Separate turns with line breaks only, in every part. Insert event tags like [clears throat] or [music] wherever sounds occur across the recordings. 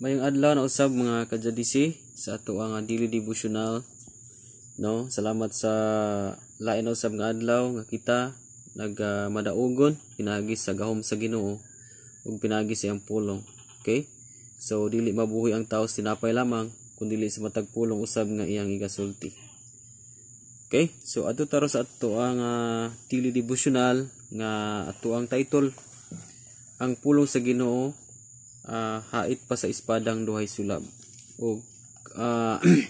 Mayong adlaw na usab mga kajadisi sa ato ang ah, daily devotional. No, salamat sa lain usab nga adlaw nga kita nagmadaugon ah, uh, pinagi sa gahom sa Ginoo ug pinagi sa iyang pulong. Okay? So dili mabuhi ang tao sinapay lamang kun dili sa matag pulong usab nga iyang igasulti. Okay? So ato taro sa ato ang uh, daily devotional nga ato ang title ang pulong sa Ginoo uh, hait pa sa espadang duhay sulab o uh, [clears throat]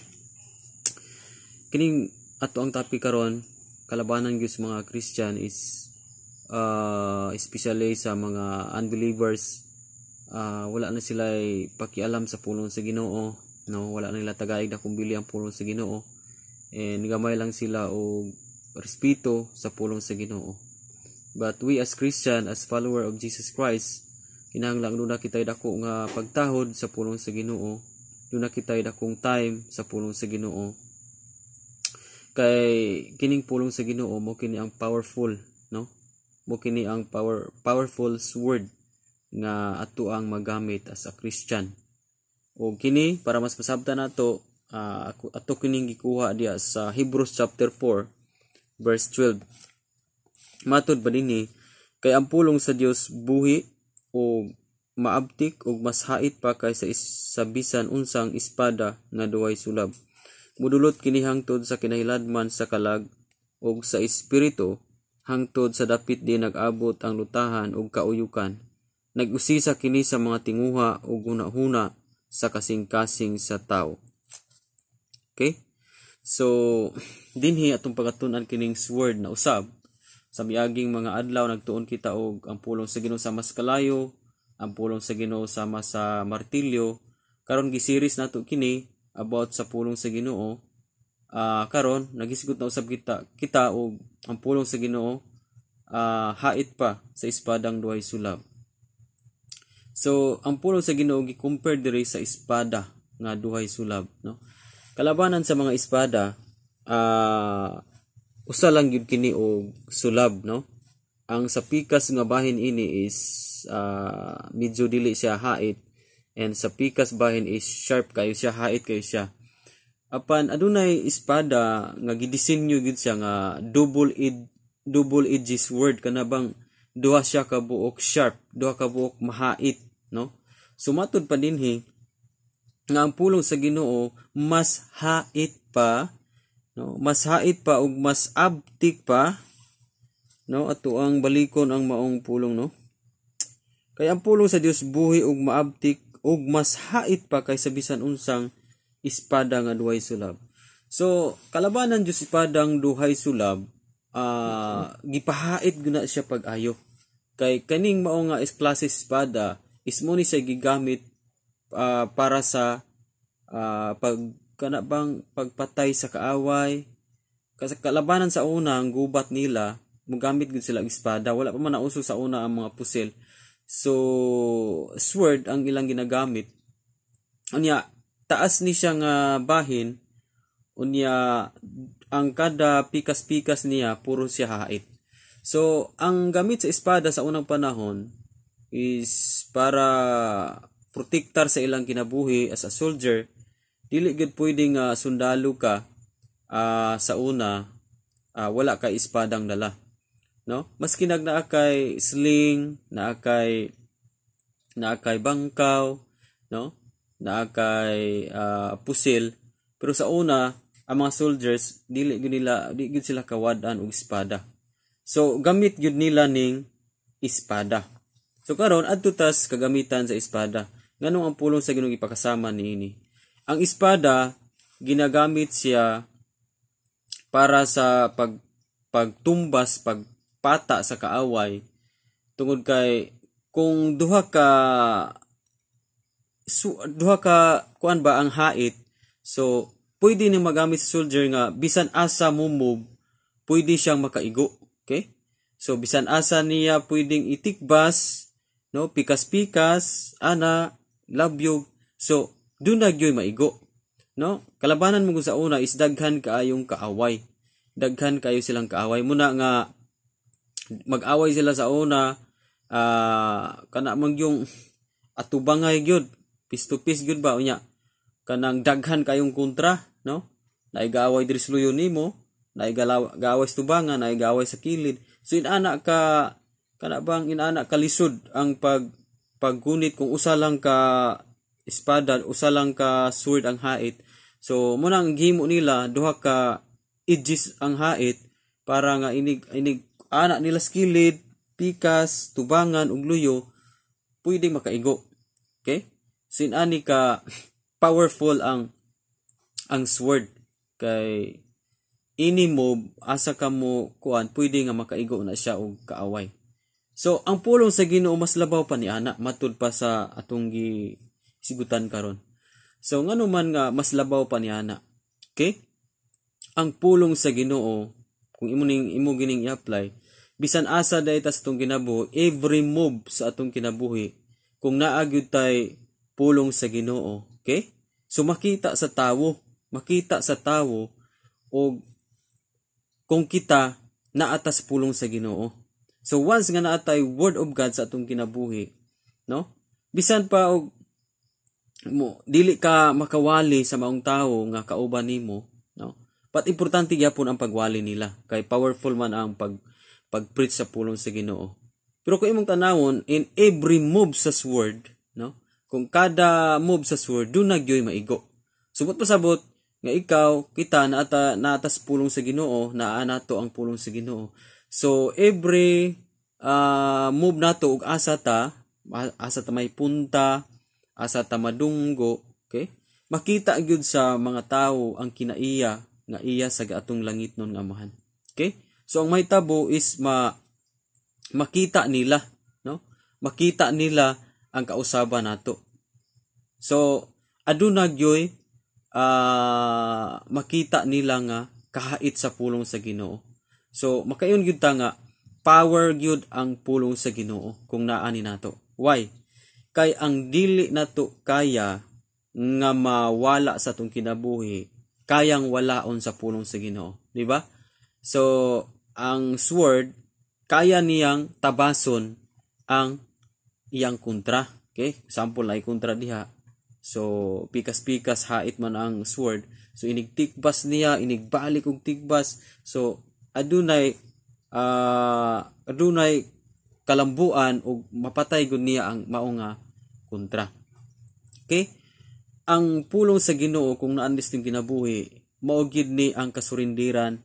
kining ato ang topic karon kalabanan gyud mga Christian is uh, especially sa mga unbelievers uh, wala na sila pakialam sa pulong sa Ginoo no wala na nila tagaig na kumbili ang pulong sa Ginoo and gamay lang sila og respeto sa pulong sa Ginoo but we as Christian as follower of Jesus Christ Kinanglang doon na kitay dako nga pagtahod sa pulong sa Ginoo. Doon na kitay dakong time sa pulong sa Ginoo. Kay kining pulong sa Ginoo mo kini ang powerful, no? Mo kini ang power powerful sword nga ato ang magamit as a Christian. O kini para mas masabta nato uh, ato kining gikuha diya sa Hebrews chapter 4 verse 12. Matod ba dinhi kay ang pulong sa Dios buhi o maabtik og mas hait pa kaysa sa bisan unsang espada nga duway sulab. Mudulot kini hangtod sa kinahiladman sa kalag og sa espiritu hangtod sa dapit di nag-abot ang lutahan og kauyukan. Nag-usisa kini sa mga tinguha o gunahuna sa kasing-kasing sa tao. Okay? So, [laughs] dinhi atong pagatunan kining sword na usab sa miaging mga adlaw nagtuon kita og ang pulong sa Ginoo sa mas kalayo, ang pulong sa Ginoo sama sa ah, martilyo. Karon gisiris nato kini about sa pulong sa Ginoo. Uh, karon nagisigot na usab kita kita og ang pulong sa Ginoo uh, hait pa sa espadang duhay sulab. So, ang pulong sa Ginoo gi-compare diri sa espada nga duhay sulab, no? Kalabanan sa mga espada, uh, usa lang gyud kini og sulab no ang sa pikas nga bahin ini is uh, medyo dili siya hait and sa pikas bahin is sharp kayo siya hait kayo siya apan adunay espada nga gidisenyo gid siya nga double ed double edged sword kana bang duha siya ka buok sharp duha ka buok mahait no sumatud pa dinhi nga ang pulong sa Ginoo mas hait pa no mas hait pa ug mas abtik pa no ato ang balikon ang maong pulong no kay ang pulong sa Dios buhi ug maabtik ug mas hait pa kaysa bisan unsang espada nga duhay sulab so kalabanan Dios espadang duhay sulab uh, gipahait guna siya pag-ayo kay kaning mao nga is klase espada is mo ni siya gigamit uh, para sa uh, pag kana bang pagpatay sa kaaway kasi kalabanan sa una ang gubat nila mugamit gud sila og espada wala pa man nauso sa una ang mga pusil so sword ang ilang ginagamit unya taas ni siya nga bahin unya ang kada pikas-pikas niya puro siya hait so ang gamit sa espada sa unang panahon is para protektar sa ilang kinabuhi as a soldier dili gid pwedeng uh, sundalo ka uh, sa una uh, wala ka ispadang dala no maski nagnaa kay sling naa kay naa kay bangkaw no naa kay uh, pusil pero sa una ang mga soldiers dili gud nila di gud sila kawadan og espada so gamit gud nila ning espada so karon adto tas kagamitan sa espada nganong ang pulong sa Ginoo gipakasama niini ang espada, ginagamit siya para sa pag, pagtumbas, pagpata sa kaaway. Tungod kay, kung duha ka, su, duha ka, kuan ba ang hait, so, pwede ni magamit sa soldier nga, bisan asa mo move, pwede siyang makaigo. Okay? So, bisan asa niya pwedeng itikbas, no, pikas-pikas, ana, labyog. So, doon dagyoy maigo. No? Kalabanan mo sa una is daghan kaayong kaaway. Daghan kayo silang kaaway. Muna nga, mag-away sila sa una, uh, kana mang yung atubangay gyud pis to pis gyud ba unya kanang daghan kayong kontra no naigaway diri sluyo nimo naigaway sa tubangan naigaway sa kilid so inana ka kana bang inana ka ang pag paggunit kung usa lang ka espada usa lang ka sword ang hait so mo nang gimo nila duha ka edges ang hait para nga inig inig ana nila skilid pikas tubangan ug luyo pwedeng makaigo okay sin ani ka [laughs] powerful ang ang sword kay ini mo asa ka mo kuan pwede nga makaigo na siya og kaaway so ang pulong sa Ginoo mas labaw pa ni ana matud pa sa atong gi sigutan karon. So ngano man nga mas labaw pa niya na. Okay? Ang pulong sa Ginoo kung imo ning imo gining i-apply bisan asa dai tas atong kinabuhi every move sa atong kinabuhi kung naagyud tay pulong sa Ginoo okay so makita sa tawo makita sa tawo og kung kita naatas pulong sa Ginoo so once nga naatay word of God sa atong kinabuhi no bisan pa og mo dili ka makawali sa maong tawo nga kauban nimo no but importante gyapon ang pagwali nila kay powerful man ang pag pag preach sa pulong sa Ginoo pero kung imong tanawon in every move sa sword no kung kada move sa sword do na gyoy maigo subot pasabot nga ikaw kita naata natas pulong sa Ginoo naa nato ang pulong sa Ginoo so every uh, move nato og asa ta asa ta may punta asa tamadunggo okay makita gyud sa mga tawo ang kinaiya nga iya sa gatong langit nun nga amahan okay so ang may tabo is ma makita nila no makita nila ang kausaban nato so aduna gyoy uh, makita nila nga kahait sa pulong sa Ginoo so makayon gyud ta nga power gyud ang pulong sa Ginoo kung naa ni nato why kay ang dili nato kaya nga mawala sa tong kinabuhi kayang walaon sa pulong sa Ginoo di ba so ang sword kaya niyang tabason ang iyang kontra okay sample na kontra diha so pikas-pikas hait man ang sword so inigtikbas niya inigbalik og tigbas so adunay uh, adunay kalambuan o mapatay gud niya ang mao kontra. Okay? Ang pulong sa Ginoo kung naanlis ning ginabuhi mao gid ni ang kasurindiran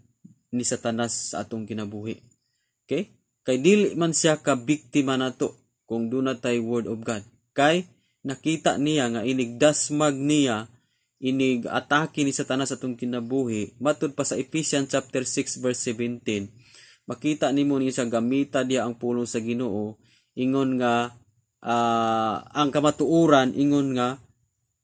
ni Satanas sa atong ginabuhi. Okay? Kay dili man siya ka biktima nato kung do tay word of God. Kay nakita niya nga inig dasmag niya inig atake ni Satanas atong kinabuhi matud pa sa Ephesians chapter 6 verse 17 makita nimo ni siya gamita dia ang pulong sa Ginoo ingon nga uh, ang kamatuuran ingon nga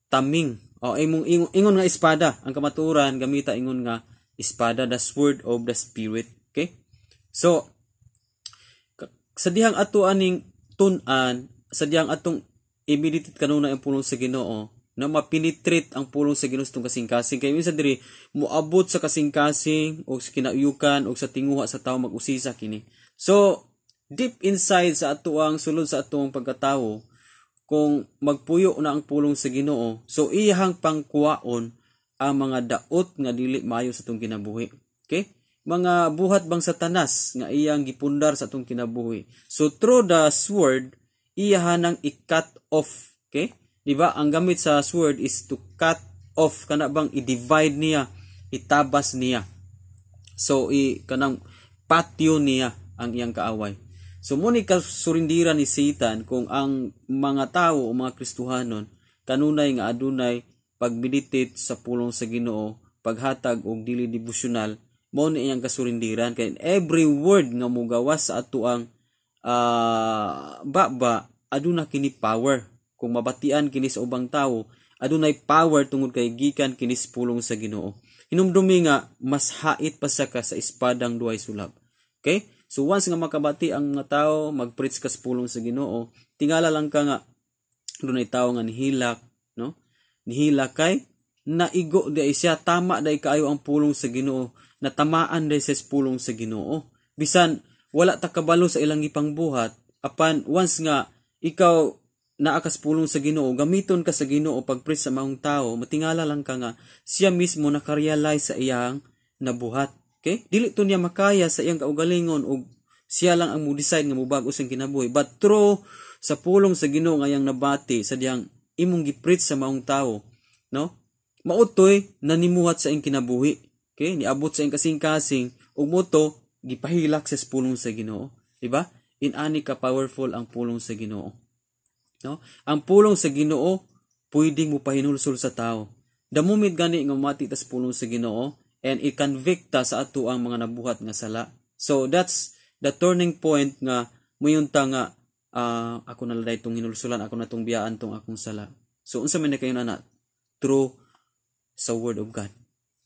taming o imong ingon, ingon nga espada ang kamatuuran gamita ingon nga espada the sword of the spirit okay so sa dihang ato aning tun-an sa dihang atong imeditit kanuna ang pulong sa Ginoo na mapinitrit ang pulong sa ginustong kasing-kasing. Kaya minsan diri, muabot sa kasing-kasing o sa kinauyukan o sa tinguha sa tao mag-usisa kini. So, deep inside sa atuang sulod sa atuang pagkatao, kung magpuyo na ang pulong sa Ginoo, so iyahang pangkuwaon ang mga daot nga dili maayo sa atong kinabuhi. Okay? Mga buhat bang satanas nga iyang gipundar sa atong kinabuhi. So through the sword, ang i-cut off. Okay? Di ba? Ang gamit sa sword is to cut off kana bang i-divide niya, itabas niya. So i kanang patio niya ang iyang kaaway. So mo ni kasurindiran ni Satan kung ang mga tao o mga Kristohanon kanunay nga adunay pagbilitit sa pulong sa Ginoo, paghatag og dili devotional, mo ni iyang kasurindiran kay every word nga mogawas sa atoang uh, ah, baba aduna kini power kung mabatian kini sa ubang tawo, adunay power tungod kay gikan kinis pulong sa Ginoo. Hinumdumi nga mas hait pa sa ka sa espadang duay sulab. Okay? So once nga makabati ang mga tao, magpreach ka sa pulong sa Ginoo, tingala lang ka nga dunay tawo nga nihilak, no? Nihilak kay naigo day siya tama day kaayo ang pulong sa Ginoo natamaan day sa pulong sa Ginoo bisan wala ta kabalo sa ilang ipangbuhat apan once nga ikaw na pulong sa Ginoo gamiton ka sa Ginoo pagpres sa maong tao matingala lang ka nga siya mismo nakarealize sa iyang nabuhat okay dili to niya makaya sa iyang kaugalingon og siya lang ang mo-decide nga mubag-o sa kinabuhi but through sa pulong sa Ginoo nga iyang nabati sa diyang imong giprit sa maong tao no mautoy nanimuhat sa iyang kinabuhi okay niabot sa iyang kasing-kasing ug muto gipahilak sa pulong sa Ginoo di ba in ani ka powerful ang pulong sa Ginoo No? Ang pulong sa Ginoo pwedeng mo pahinulsol sa tao. Damumid gani nga mati tas pulong sa Ginoo and i-convict ta sa ato ang mga nabuhat nga sala. So that's the turning point nga muyunta nga uh, ako na laday tong hinulsulan, ako na tong biyaan tong akong sala. So unsa man kayo na through sa word of God.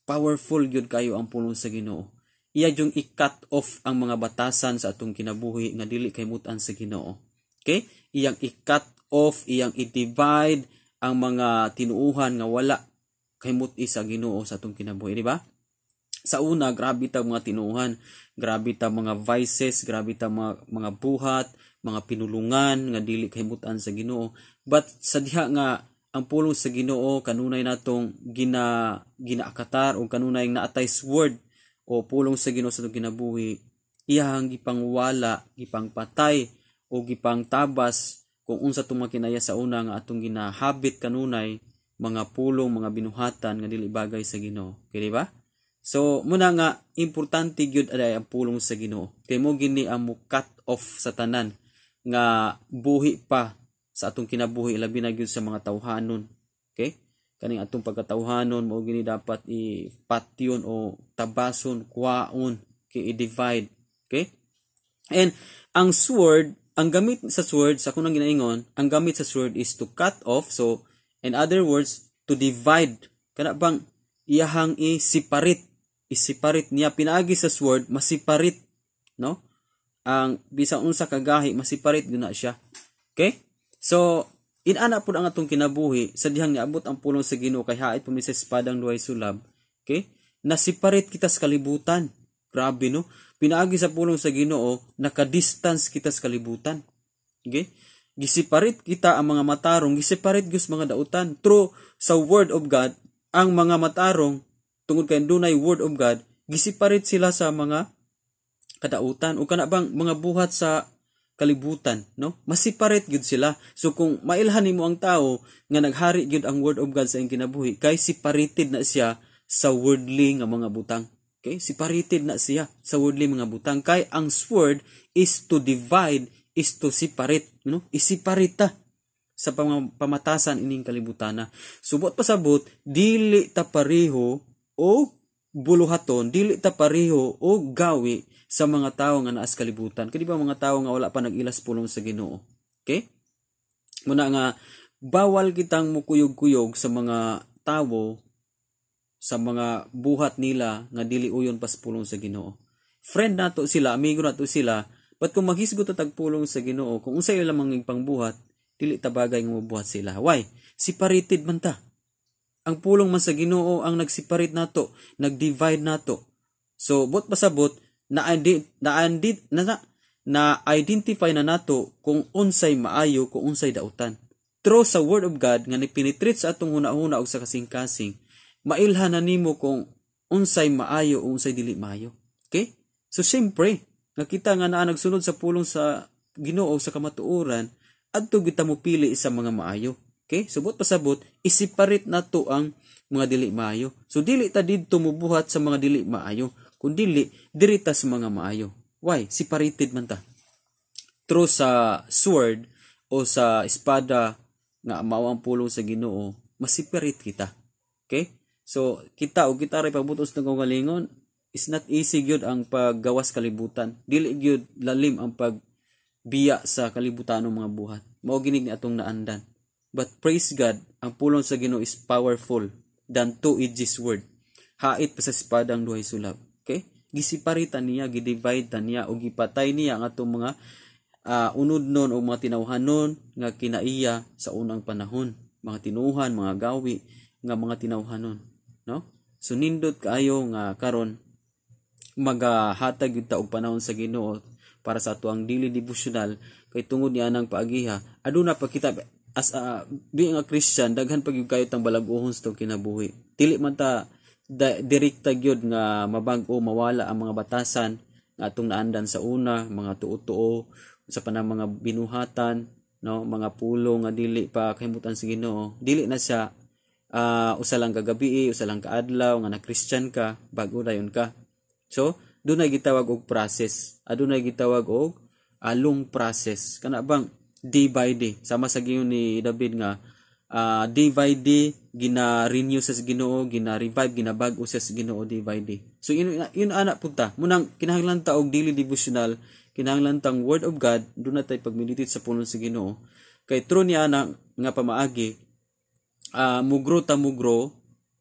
Powerful gyud kayo ang pulong sa Ginoo. Iya yung i-cut off ang mga batasan sa atong kinabuhi nga dili kay mutan sa Ginoo. Okay? Iyang i-cut of iyang i-divide ang mga tinuuhan nga wala kay kahimot sa Ginoo sa atong kinabuhi, di ba? Sa una, grabe ta mga tinuuhan, grabe ta mga vices, grabe ta mga, mga buhat, mga pinulungan nga dili kay kahimutan sa Ginoo. But sa diha nga ang pulong sa Ginoo kanunay natong gina ginaakatar o kanunay naatay word o pulong sa Ginoo sa atong kinabuhi iyang gipangwala, gipangpatay o gipangtabas kung unsa tong makinaya sa una nga atong ginahabit kanunay mga pulong mga binuhatan nga dili bagay sa Ginoo kay di ba so muna nga importante gyud aday ang pulong sa Ginoo kay mo gini ang mo cut off sa tanan nga buhi pa sa atong kinabuhi labi na gyud sa mga tauhanon. okay kaning atong pagkatawhanon mao gini dapat ipatyon o tabason kwaon kay i-divide okay and ang sword ang gamit sa sword, sa kunang ginaingon, ang gamit sa sword is to cut off, so, in other words, to divide. Kana bang iyahang i-separate. I-separate niya. Pinaagi sa sword, masiparate. No? Ang bisan unsa kagahi, masiparate guna siya. Okay? So, inana po ang atong kinabuhi sa dihang niabot ang pulong sa Ginoo kay hait pa sa padang duhay sulab. Okay? na separate kita sa kalibutan. Grabe no pinaagi sa pulong sa Ginoo nakadistance kita sa kalibutan okay gisiparit kita ang mga matarong gisiparit gyud mga dautan through sa word of God ang mga matarong tungod kay dunay word of God gisiparit sila sa mga kadautan o kana bang mga buhat sa kalibutan no masiparet gyud sila so kung mailhan nimo ang tao nga naghari gyud ang word of God sa iyang kinabuhi kay siparitid na siya sa worldly nga mga butang Okay? Separated na siya sa woodly mga butang. Kay ang sword is to divide, is to separate. You know? Isiparate sa pamatasan ining kalibutan na. Subot pasabot, dili ta pareho o buluhaton, dili ta pareho o gawi sa mga tao nga naas kalibutan. Kadi ba mga tao nga wala pa nagilas pulong sa Ginoo? Okay? Muna nga bawal kitang mukuyog-kuyog sa mga tao sa mga buhat nila nga dili uyon paspulong sa Ginoo. Friend nato sila, amigo nato sila, but kung maghisgot at tagpulong sa Ginoo, kung unsay lamang ang pangbuhat, dili tabagay nga mabuhat sila. Why? Separated man ta. Ang pulong man sa Ginoo ang nagseparate nato, nagdivide nato. So, bot pasabot na andi, na na, na, na identify na nato kung unsay maayo, kung unsay dautan. True sa word of God nga nipinitrate sa atong huna-huna og sa kasing-kasing, mailhan na nimo kung unsay maayo o unsay dili maayo. Okay? So syempre, nakita nga naa nagsunod sa pulong sa Ginoo sa kamatuoran adto kita mo pili sa mga maayo. Okay? Subot so, pasabot, isiparate nato ang mga dili maayo. So dili ta didto mubuhat sa mga dili maayo, kun dili diri sa mga maayo. Why? Separated man ta. Through sa sword o sa espada nga mao ang pulong sa Ginoo, masiparate kita. Okay? So, kita o kita rin pagbutos ng kaugalingon, is not easy gyud ang paggawas kalibutan. Dili gyud lalim ang pagbiya sa kalibutan ng mga buhat. Mao ginig ni atong naandan. But praise God, ang pulong sa Ginoo is powerful than two edges word. Hait pa sa espadang duhay sulab. Okay? Gisiparitan niya, gidivide niya o gipatay niya ang atong mga uh, unod nun o mga tinawhanon nga kinaiya sa unang panahon. Mga tinuhan, mga gawi, nga mga tinawhanon no so nindot kaayo nga karon magahatag yung taong panahon sa Ginoo para sa ato ang dili devotional kay tungod niya nang paagiha aduna pa kita as a being a Christian daghan pa gyud kayo tang balaguhon sa kinabuhi dili man ta da, direkta gyud nga mabag-o mawala ang mga batasan nga atong naandan sa una mga tuo-tuo sa panang mga binuhatan no mga pulo nga dili pa kahimutan sa Ginoo dili na siya uh, usa lang ka usa lang kaadlaw, nga na Christian ka bago dayon ka. So, dunay gitawag og process. Adunay ah, gitawag og along ah, process. Kana bang day by day sama sa giyon ni David nga uh, day by day gina-renew sa Ginoo, gina-revive, ginabag-o sa Ginoo day by day. So yun, yun ana punta. Munang kinahanglan ta og daily devotional, kinahanglan tang word of God, do na tay pagmeditate sa punong sa Ginoo. Kay true niya na nga pamaagi uh, mugro ta mugro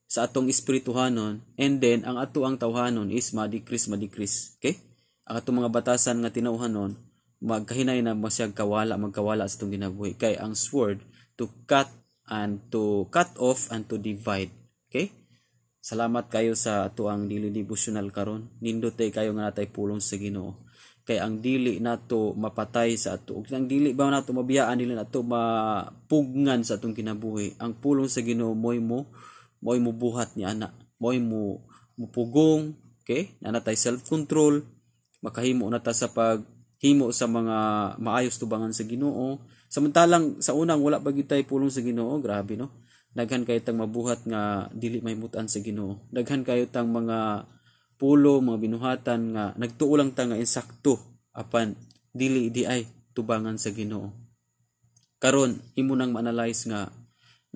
sa atong espirituhanon and then ang ato ang tawhanon is madikris madikris okay ang ato mga batasan nga tinawhanon magkahinay na masyag kawala magkawala sa atong ginabuhi kay ang sword to cut and to cut off and to divide okay salamat kayo sa ato ang dili devotional karon nindot kayo nga natay pulong sa Ginoo kay ang dili nato mapatay sa ato ug ang dili ba nato mabiyaan nila nato mapugngan sa atong kinabuhi ang pulong sa Ginoo moy mo moy mo buhat ni ana moy mo mupugong okay ana tay self control makahimo na ta sa pag himo sa mga maayos tubangan sa Ginoo samantalang sa unang wala pa gitay pulong sa Ginoo grabe no daghan kayo tang mabuhat nga dili may mutan sa Ginoo daghan kayo tang mga pulo mga binuhatan nga nagtuulang ta nga insakto apan dili di ay tubangan sa Ginoo karon imo nang analyze nga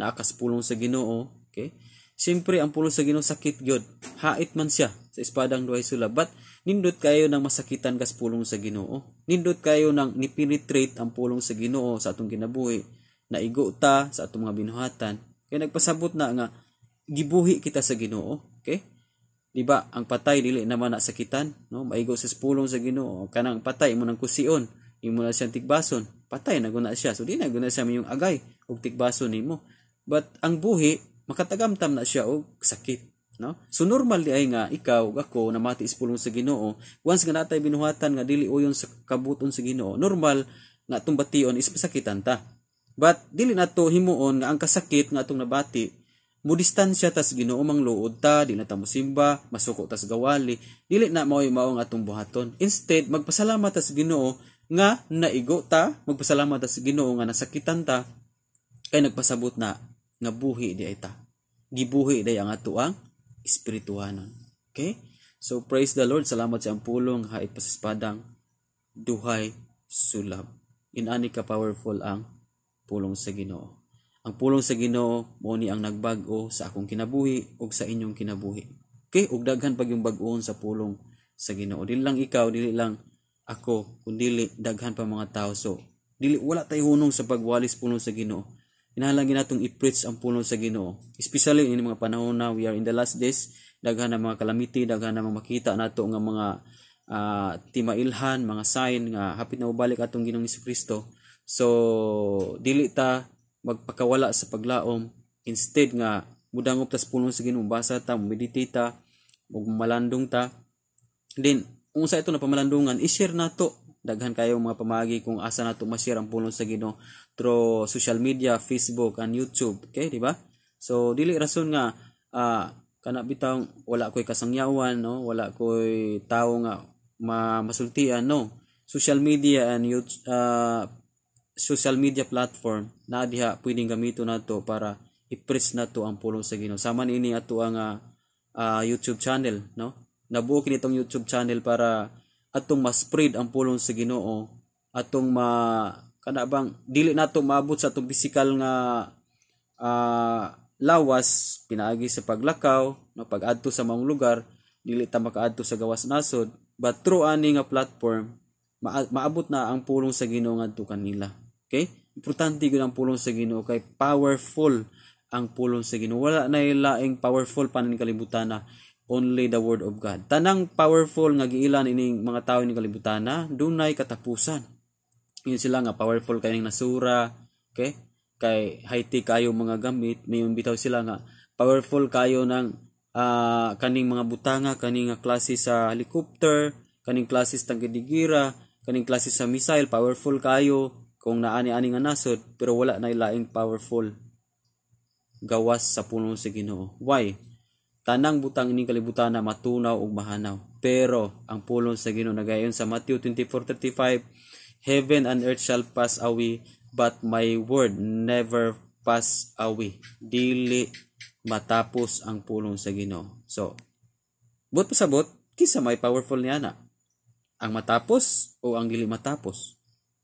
naakas pulong sa Ginoo okay Siyempre, ang pulo sa Ginoo sakit gyud. Hait man siya sa espadang duhay sulab. But, nindot kayo ng masakitan kas pulong sa Ginoo. Nindot kayo ng nipenetrate ang pulong sa Ginoo sa atong ginabuhi. Naigo ta sa atong mga binuhatan. Kaya nagpasabot na nga, gibuhi kita sa Ginoo. Okay? di ba ang patay dili naman na sakitan no maigo sa pulong sa Ginoo kanang patay mo nang kusion imo na siyang tigbason patay na guna siya so di na guna siya mayong agay og tigbason nimo but ang buhi makatagamtam na siya og sakit no so normal di ay nga ikaw ug ako namati ispulong sa Ginoo once nga natay binuhatan nga dili uyon sa kabuton sa Ginoo normal nga tumbation bation is masakitan ta but dili nato himuon nga ang kasakit nga atong nabati mudistansya tas Ginoo mang luod ta di na ta mosimba masuko tas gawali dili na maoy mao nga atong buhaton instead magpasalamat tas Ginoo nga naigo ta magpasalamat tas Ginoo nga nasakitan ta kay nagpasabot na nga buhi di ay ta gibuhi day ang atuang espirituhanon okay so praise the Lord salamat sa pulong hait pa duhay sulab inani ka powerful ang pulong sa Ginoo ang pulong sa Ginoo mao ni ang nagbag-o sa akong kinabuhi ug sa inyong kinabuhi. Okay, ug daghan pag yung bag-on sa pulong sa Ginoo. Dili lang ikaw, dili lang ako, kundi daghan pa mga tao. So, dili wala tay hunong sa pagwalis pulong sa Ginoo. Inahalangin natong i-preach ang pulong sa Ginoo. Especially in mga panahon na we are in the last days, daghan na mga kalamiti, daghan na ang makita nato nga mga uh, ah, timailhan, mga sign nga hapit na ubalik atong Ginoong Kristo. So dili ta magpakawala sa paglaom instead nga mudangop tas pulong sa ginumbasa ta meditate ug malandong ta din unsa ito na pamalandungan i-share nato daghan kayo mga pamagi kung asa nato ma-share ang pulong sa Ginoo through social media Facebook and YouTube okay di ba so dili rason nga uh, kana bitaw wala koy kasangyawan no wala koy tawo nga ma masultian no social media and YouTube, uh, social media platform na diha pwedeng gamito nato para i-press nato ang pulong sa Ginoo. Sama niini ato ang uh, uh, YouTube channel, no? Nabuo kini itong YouTube channel para atong ma-spread ang pulong sa Ginoo, atong ma kana bang dili nato maabot sa atong physical nga uh, lawas pinaagi sa paglakaw, no pag sa maong lugar, dili ta makaadto sa gawas nasod, but through ani nga platform maabot na ang pulong sa Ginoo ngadto kanila. Okay? Importante gyud ang pulong sa Ginoo kay powerful ang pulong sa Ginoo. Wala na laing powerful panin kalibutan na only the word of God. Tanang powerful nga giilan ining mga tawo ning kalibutan na dunay katapusan. Yun sila nga powerful kay ning nasura, okay? Kay high-tech kayo mga gamit, mayon bitaw sila nga powerful kayo ng uh, kaning mga butanga, kaning nga klase sa helicopter, kaning klase sa gidigira, kaning klase sa missile, powerful kayo, kung naani-ani nga nasod pero wala na ilaing powerful gawas sa puno sa Ginoo. Why? Tanang butang ining kalibutan na matunaw ug mahanaw. Pero ang pulong sa Ginoo nagayon sa Matthew 24:35, Heaven and earth shall pass away, but my word never pass away. Dili matapos ang pulong sa Ginoo. So, bot pasabot, kisa may powerful niya na. Ang matapos o ang dili matapos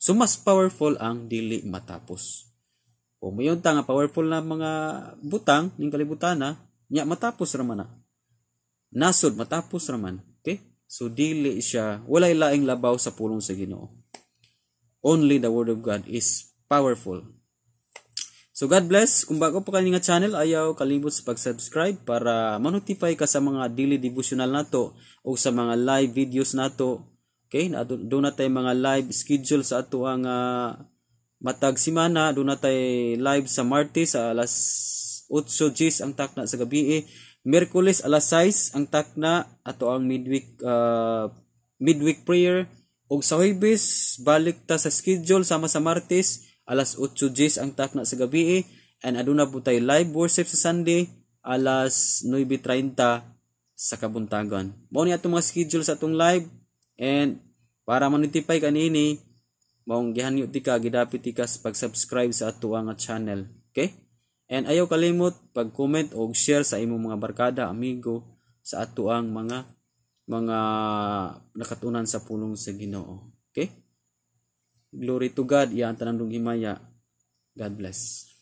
So, mas powerful ang dili matapos. Kung mayon ta nga powerful na mga butang ning kalibutan na, nya matapos ra na. Nasod matapos ra man. Okay? So dili siya walay laing labaw sa pulong sa Ginoo. Only the word of God is powerful. So God bless. Kung bago pa kani nga channel, ayaw kalimot sa pag-subscribe para manotify ka sa mga daily devotional nato o sa mga live videos nato Okay, na doon na tayo mga live schedule sa ato ang uh, matag simana, doon na tayo live sa Martes sa alas 8:10 ang takna sa gabi. Eh. Miyerkules alas 6 ang takna ato ang midweek uh, midweek prayer ug sa Huwebes balik ta sa schedule sama sa Martes alas 8:10 ang takna sa gabi. Eh, and aduna po tayo live worship sa Sunday alas 9:30 sa kabuntagan. Mao ni atong mga schedule sa atong live And para manotify kanini, maong gihanyo ti ka gidapit ti ka pag-subscribe sa ato ang channel. Okay? And ayaw kalimot pag-comment o share sa imong mga barkada, amigo sa ato ang mga mga nakatunan sa pulong sa Ginoo. Okay? Glory to God, iyan tanang himaya. God bless.